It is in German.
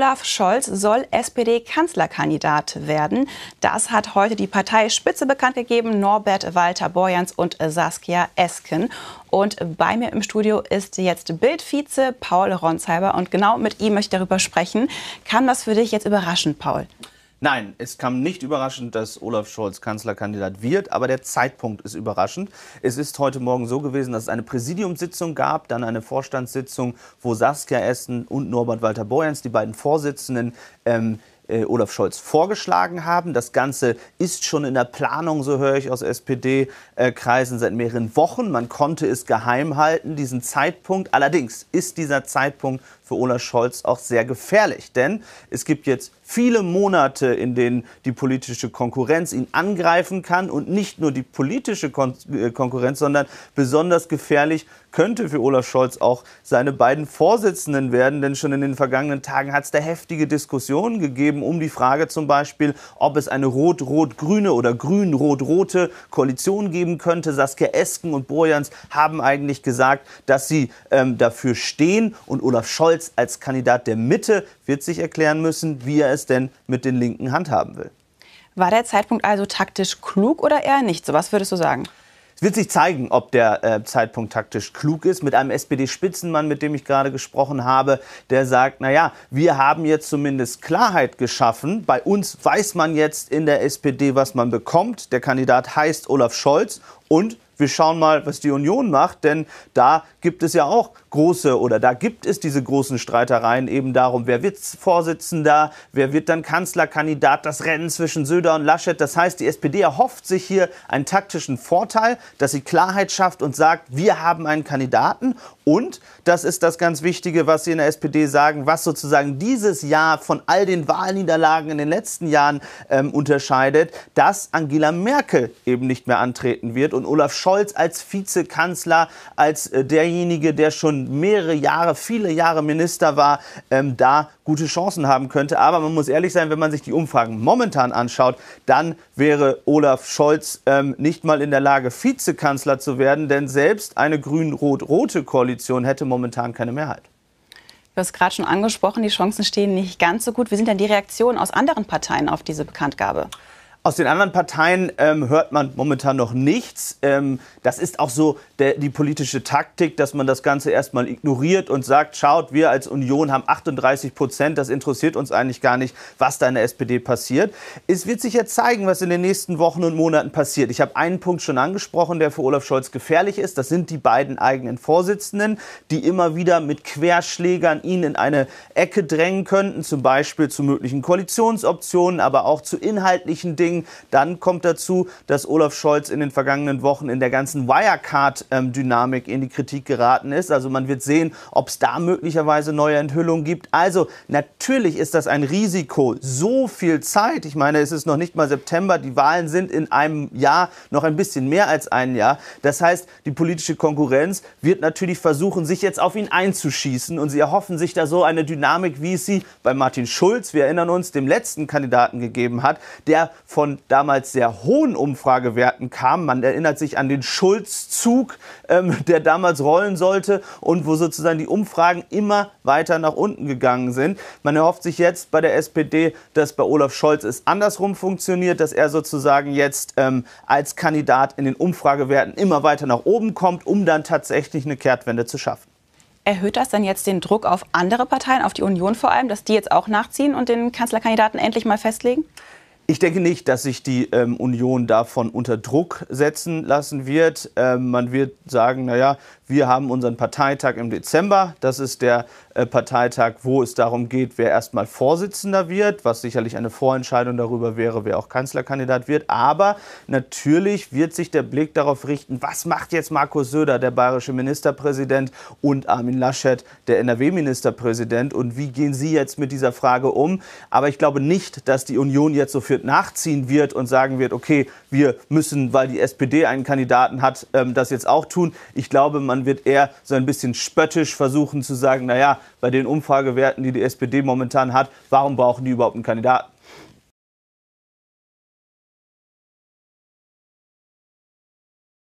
Olaf Scholz soll SPD-Kanzlerkandidat werden. Das hat heute die Parteispitze bekannt gegeben, Norbert Walter Borjans und Saskia Esken. Und bei mir im Studio ist jetzt Bildvize Paul Ronsheimer. Und genau mit ihm möchte ich darüber sprechen. Kann das für dich jetzt überraschen, Paul? Nein, es kam nicht überraschend, dass Olaf Scholz Kanzlerkandidat wird, aber der Zeitpunkt ist überraschend. Es ist heute Morgen so gewesen, dass es eine Präsidiumssitzung gab, dann eine Vorstandssitzung, wo Saskia Essen und Norbert Walter-Borjans, die beiden Vorsitzenden, ähm, äh, Olaf Scholz vorgeschlagen haben. Das Ganze ist schon in der Planung, so höre ich aus SPD-Kreisen, seit mehreren Wochen. Man konnte es geheim halten, diesen Zeitpunkt. Allerdings ist dieser Zeitpunkt für Olaf Scholz auch sehr gefährlich, denn es gibt jetzt viele Monate, in denen die politische Konkurrenz ihn angreifen kann und nicht nur die politische Kon äh, Konkurrenz, sondern besonders gefährlich könnte für Olaf Scholz auch seine beiden Vorsitzenden werden, denn schon in den vergangenen Tagen hat es da heftige Diskussionen gegeben eben um die Frage zum Beispiel, ob es eine rot-rot-grüne oder grün-rot-rote Koalition geben könnte. Saskia Esken und Borjans haben eigentlich gesagt, dass sie ähm, dafür stehen und Olaf Scholz als Kandidat der Mitte wird sich erklären müssen, wie er es denn mit den Linken handhaben will. War der Zeitpunkt also taktisch klug oder eher nicht? So was würdest du sagen? Es wird sich zeigen, ob der äh, Zeitpunkt taktisch klug ist. Mit einem SPD-Spitzenmann, mit dem ich gerade gesprochen habe, der sagt, naja, wir haben jetzt zumindest Klarheit geschaffen. Bei uns weiß man jetzt in der SPD, was man bekommt. Der Kandidat heißt Olaf Scholz und wir schauen mal, was die Union macht, denn da gibt es ja auch große oder da gibt es diese großen Streitereien eben darum, wer wird Vorsitzender, wer wird dann Kanzlerkandidat, das Rennen zwischen Söder und Laschet. Das heißt, die SPD erhofft sich hier einen taktischen Vorteil, dass sie Klarheit schafft und sagt, wir haben einen Kandidaten und das ist das ganz Wichtige, was Sie in der SPD sagen, was sozusagen dieses Jahr von all den Wahlniederlagen in den letzten Jahren ähm, unterscheidet, dass Angela Merkel eben nicht mehr antreten wird und Olaf Scholz Scholz als Vizekanzler, als äh, derjenige, der schon mehrere Jahre, viele Jahre Minister war, ähm, da gute Chancen haben könnte. Aber man muss ehrlich sein, wenn man sich die Umfragen momentan anschaut, dann wäre Olaf Scholz ähm, nicht mal in der Lage, Vizekanzler zu werden, denn selbst eine grün-rot-rote Koalition hätte momentan keine Mehrheit. Du hast gerade schon angesprochen, die Chancen stehen nicht ganz so gut. Wie sind denn die Reaktionen aus anderen Parteien auf diese Bekanntgabe? Aus den anderen Parteien ähm, hört man momentan noch nichts. Ähm, das ist auch so der, die politische Taktik, dass man das Ganze erstmal ignoriert und sagt, schaut, wir als Union haben 38 Prozent, das interessiert uns eigentlich gar nicht, was da in der SPD passiert. Es wird sich ja zeigen, was in den nächsten Wochen und Monaten passiert. Ich habe einen Punkt schon angesprochen, der für Olaf Scholz gefährlich ist. Das sind die beiden eigenen Vorsitzenden, die immer wieder mit Querschlägern ihn in eine Ecke drängen könnten, zum Beispiel zu möglichen Koalitionsoptionen, aber auch zu inhaltlichen Dingen Thüringen. Dann kommt dazu, dass Olaf Scholz in den vergangenen Wochen in der ganzen Wirecard-Dynamik in die Kritik geraten ist. Also man wird sehen, ob es da möglicherweise neue Enthüllungen gibt. Also natürlich ist das ein Risiko. So viel Zeit. Ich meine, es ist noch nicht mal September. Die Wahlen sind in einem Jahr noch ein bisschen mehr als ein Jahr. Das heißt, die politische Konkurrenz wird natürlich versuchen, sich jetzt auf ihn einzuschießen. Und sie erhoffen sich da so eine Dynamik, wie es sie bei Martin Schulz, wir erinnern uns, dem letzten Kandidaten gegeben hat, der vor von damals sehr hohen Umfragewerten kam. Man erinnert sich an den Schulz-Zug, ähm, der damals rollen sollte und wo sozusagen die Umfragen immer weiter nach unten gegangen sind. Man erhofft sich jetzt bei der SPD, dass bei Olaf Scholz es andersrum funktioniert, dass er sozusagen jetzt ähm, als Kandidat in den Umfragewerten immer weiter nach oben kommt, um dann tatsächlich eine Kehrtwende zu schaffen. Erhöht das dann jetzt den Druck auf andere Parteien, auf die Union vor allem, dass die jetzt auch nachziehen und den Kanzlerkandidaten endlich mal festlegen? Ich denke nicht, dass sich die ähm, Union davon unter Druck setzen lassen wird. Ähm, man wird sagen, naja, wir haben unseren Parteitag im Dezember. Das ist der äh, Parteitag, wo es darum geht, wer erstmal Vorsitzender wird, was sicherlich eine Vorentscheidung darüber wäre, wer auch Kanzlerkandidat wird. Aber natürlich wird sich der Blick darauf richten, was macht jetzt Markus Söder, der bayerische Ministerpräsident, und Armin Laschet, der NRW-Ministerpräsident, und wie gehen sie jetzt mit dieser Frage um? Aber ich glaube nicht, dass die Union jetzt so für nachziehen wird und sagen wird, okay, wir müssen, weil die SPD einen Kandidaten hat, ähm, das jetzt auch tun. Ich glaube, man wird eher so ein bisschen spöttisch versuchen zu sagen, naja, bei den Umfragewerten, die die SPD momentan hat, warum brauchen die überhaupt einen Kandidaten?